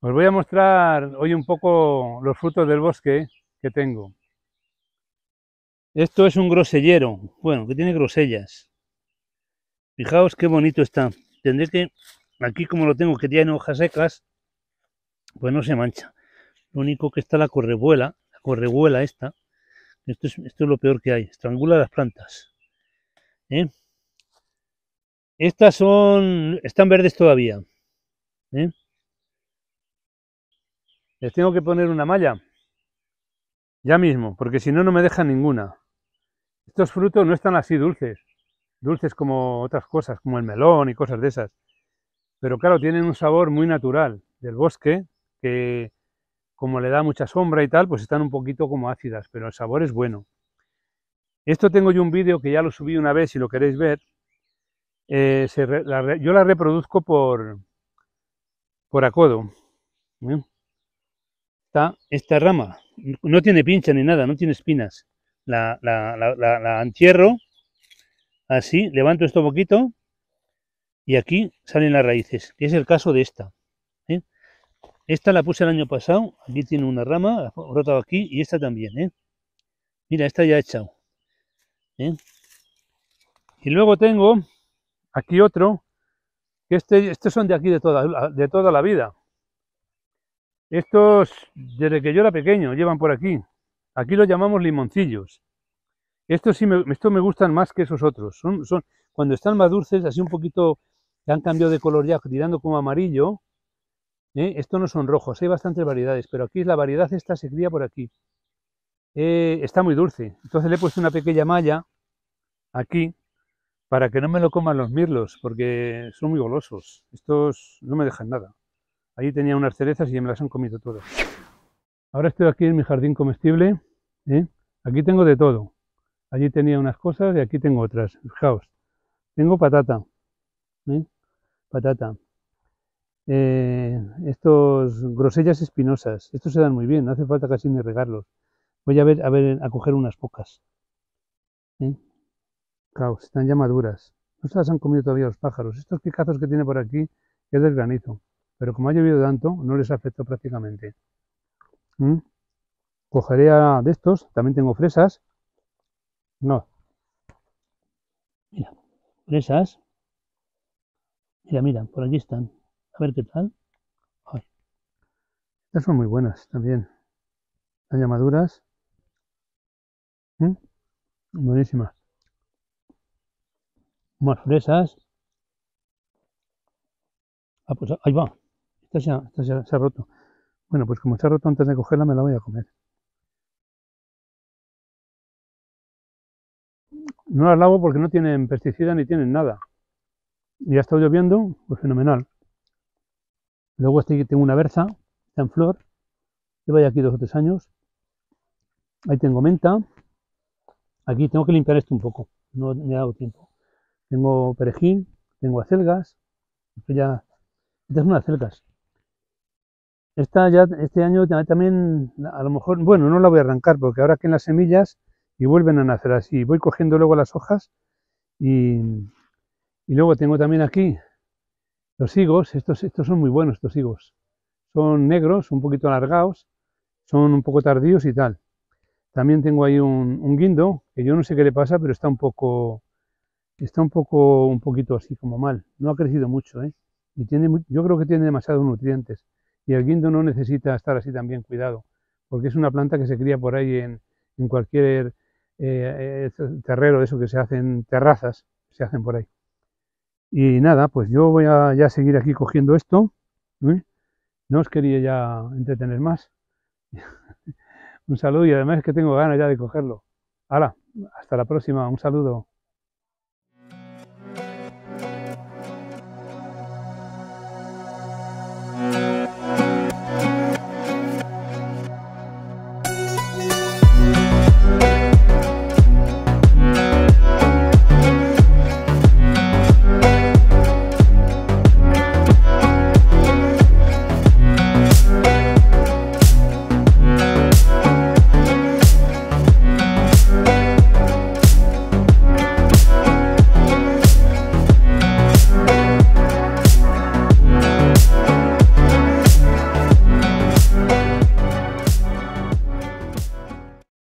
Os voy a mostrar hoy un poco los frutos del bosque que tengo. Esto es un grosellero, bueno, que tiene grosellas. Fijaos qué bonito está. Tendré que, aquí como lo tengo que tiene hojas secas, pues no se mancha. Lo único que está la correbuela, la correvuela esta. Esto es, esto es lo peor que hay, estrangula las plantas. ¿eh? Estas son, están verdes todavía. ¿Eh? Les tengo que poner una malla. Ya mismo, porque si no, no me dejan ninguna. Estos frutos no están así dulces. Dulces como otras cosas, como el melón y cosas de esas. Pero claro, tienen un sabor muy natural del bosque, que como le da mucha sombra y tal, pues están un poquito como ácidas, pero el sabor es bueno. Esto tengo yo un vídeo que ya lo subí una vez, si lo queréis ver. Eh, yo la reproduzco por, por acodo. ¿eh? esta rama. No tiene pincha ni nada, no tiene espinas. La, la, la, entierro así, levanto esto poquito y aquí salen las raíces, que es el caso de esta. ¿eh? Esta la puse el año pasado, aquí tiene una rama, la rotado aquí y esta también. ¿eh? Mira, esta ya he echado. ¿eh? Y luego tengo aquí otro, que este, estos son de aquí de toda, de toda la vida. Estos, desde que yo era pequeño, llevan por aquí. Aquí los llamamos limoncillos. Estos sí me, estos me gustan más que esos otros. Son, son, cuando están más dulces, así un poquito, han cambiado de color ya, tirando como amarillo. ¿eh? Estos no son rojos, hay bastantes variedades, pero aquí es la variedad esta se cría por aquí. Eh, está muy dulce. Entonces le he puesto una pequeña malla aquí para que no me lo coman los mirlos, porque son muy golosos. Estos no me dejan nada. Allí tenía unas cerezas y ya me las han comido todas. Ahora estoy aquí en mi jardín comestible. ¿eh? Aquí tengo de todo. Allí tenía unas cosas y aquí tengo otras. Fijaos. Tengo patata. ¿eh? Patata. Eh, estos grosellas espinosas. Estos se dan muy bien. No hace falta casi ni regarlos. Voy a ver a, ver, a coger unas pocas. Fijaos, están ya maduras. No se las han comido todavía los pájaros. Estos picazos que tiene por aquí es del granizo pero como ha llovido tanto, no les afectó prácticamente. ¿Mm? Cogería de estos, también tengo fresas. No. Mira, fresas. Mira, mira, por allí están. A ver qué tal. Ay. Estas son muy buenas también. Las llamaduras. ¿Mm? Buenísimas. Más fresas. Ah, pues ahí va. Esta ya, se ha roto. Bueno, pues como se ha roto antes de cogerla, me la voy a comer. No las lavo porque no tienen pesticida ni tienen nada. Y ha estado lloviendo, pues fenomenal. Luego este tengo una berza, está en flor. Lleva ya aquí dos o tres años. Ahí tengo menta. Aquí tengo que limpiar esto un poco. No me ha dado tiempo. Tengo perejil, tengo acelgas. ya... Estas son acelgas. Esta ya, este año también, a lo mejor, bueno, no la voy a arrancar porque ahora que en las semillas y vuelven a nacer así. Voy cogiendo luego las hojas y, y luego tengo también aquí los higos. Estos, estos son muy buenos, estos higos. Son negros, un poquito alargados, son un poco tardíos y tal. También tengo ahí un, guindo, que yo no sé qué le pasa, pero está un poco, está un poco, un poquito así como mal. No ha crecido mucho, ¿eh? Y tiene, yo creo que tiene demasiados nutrientes y el guindo no necesita estar así tan bien cuidado, porque es una planta que se cría por ahí en, cualquier eh, terrero, eso que se hacen terrazas, se hacen por ahí. Y nada, pues yo voy a ya seguir aquí cogiendo esto. ¿eh? No os quería ya entretener más. un saludo y además es que tengo ganas ya de cogerlo. Hala, hasta la próxima, un saludo.